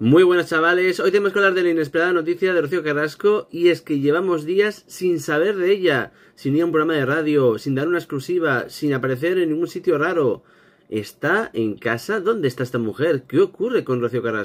Muy buenas chavales, hoy tenemos que hablar de la inesperada noticia de Rocío Carrasco y es que llevamos días sin saber de ella, sin ir a un programa de radio, sin dar una exclusiva, sin aparecer en ningún sitio raro. Está en casa, ¿dónde está esta mujer? ¿Qué ocurre con Rocío Carrasco?